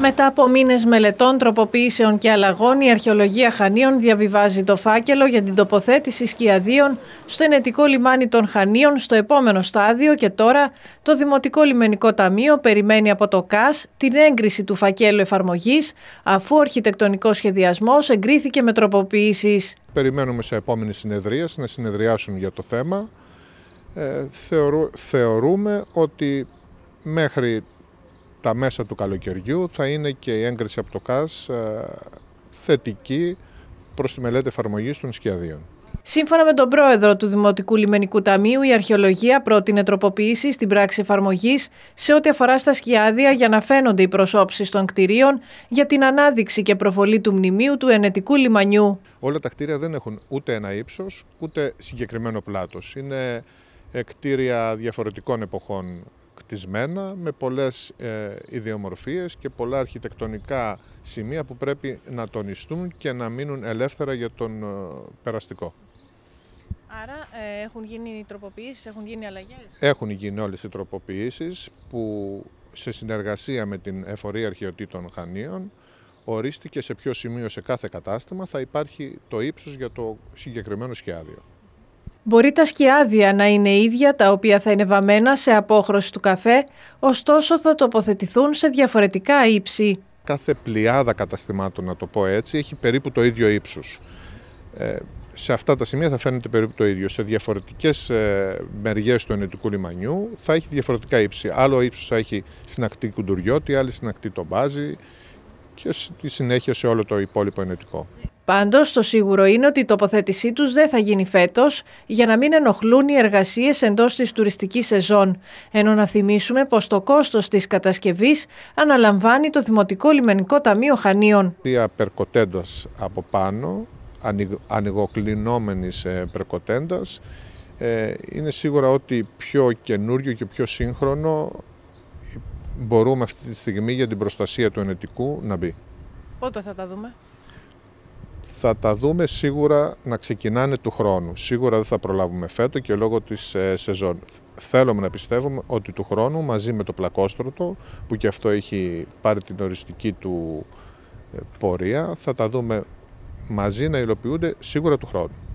Μετά από μήνες μελετών, τροποποιήσεων και αλλαγών, η Αρχαιολογία Χανίων διαβιβάζει το φάκελο για την τοποθέτηση σκιαδίων στο ενετικό λιμάνι των Χανίων στο επόμενο στάδιο και τώρα το Δημοτικό Λιμενικό Ταμείο περιμένει από το ΚΑΣ την έγκριση του φακέλου εφαρμογής, αφού ο αρχιτεκτονικός σχεδιασμός εγκρίθηκε με τροποποιήσεις. Περιμένουμε σε επόμενη συνεδρία να συνεδριάσουν για το θέμα. Ε, θεωρού, θεωρούμε ότι μέχρι μέσα του καλοκαιριού θα είναι και η έγκριση από το ΚΑΣ ε, θετική προς τη μελέτη εφαρμογής των σκιαδίων. Σύμφωνα με τον πρόεδρο του Δημοτικού Λιμενικού Ταμείου, η αρχαιολογία πρότεινε τροποποίηση στην πράξη εφαρμογής σε ό,τι αφορά στα σκιάδια για να φαίνονται οι προσώψεις των κτηρίων για την ανάδειξη και προβολή του μνημείου του ενετικού λιμανιού. Όλα τα κτίρια δεν έχουν ούτε ένα ύψος, ούτε συγκεκριμένο πλάτος. Είναι ε, κτίρια διαφορετικών εποχών χτισμένα με πολλές ε, ιδιομορφίες και πολλά αρχιτεκτονικά σημεία που πρέπει να τονιστούν και να μείνουν ελεύθερα για τον ε, περαστικό. Άρα ε, έχουν γίνει τροποποιήσεις, έχουν γίνει αλλαγές. Έχουν γίνει όλες οι τροποποιήσεις που σε συνεργασία με την Εφορία Αρχαιοτήτων Χανίων ορίστηκε σε ποιο σημείο σε κάθε κατάστημα θα υπάρχει το ύψος για το συγκεκριμένο σχέδιο. Μπορεί τα σκιάδια να είναι ίδια τα οποία θα είναι βαμμένα σε απόχρωση του καφέ, ωστόσο θα τοποθετηθούν σε διαφορετικά ύψη. Κάθε πλειάδα καταστημάτων, να το πω έτσι, έχει περίπου το ίδιο ύψος. Ε, σε αυτά τα σημεία θα φαίνεται περίπου το ίδιο. Σε διαφορετικές ε, μεριές του ενετικού λιμανιού θα έχει διαφορετικά ύψη. Άλλο ύψος θα έχει στην ακτή Κουντουριώτη, άλλη στην ακτή Τομπάζη και στη συνέχεια σε όλο το υπόλοιπο ενετικό. Πάντως, το σίγουρο είναι ότι η τοποθέτησή τους δεν θα γίνει φέτος για να μην ενοχλούν οι εργασίες εντός της τουριστικής σεζόν. Ενώ να θυμίσουμε πως το κόστος της κατασκευής αναλαμβάνει το Δημοτικό Λιμενικό Ταμείο Χανίων. Η περκοτέντα από πάνω, ανοιγοκλεινόμενη περκοτέντα, ε, είναι σίγουρα ότι πιο καινούριο και πιο σύγχρονο μπορούμε αυτή τη στιγμή για την προστασία του ενετικού να μπει. Πότε θα τα δούμε θα τα δούμε σίγουρα να ξεκινάνε του χρόνου. Σίγουρα δεν θα προλάβουμε φέτο και λόγω της ε, σεζόν. Θέλουμε να πιστεύουμε ότι του χρόνου μαζί με το πλακόστρωτο που και αυτό έχει πάρει την οριστική του ε, πορεία θα τα δούμε μαζί να υλοποιούνται σίγουρα του χρόνου.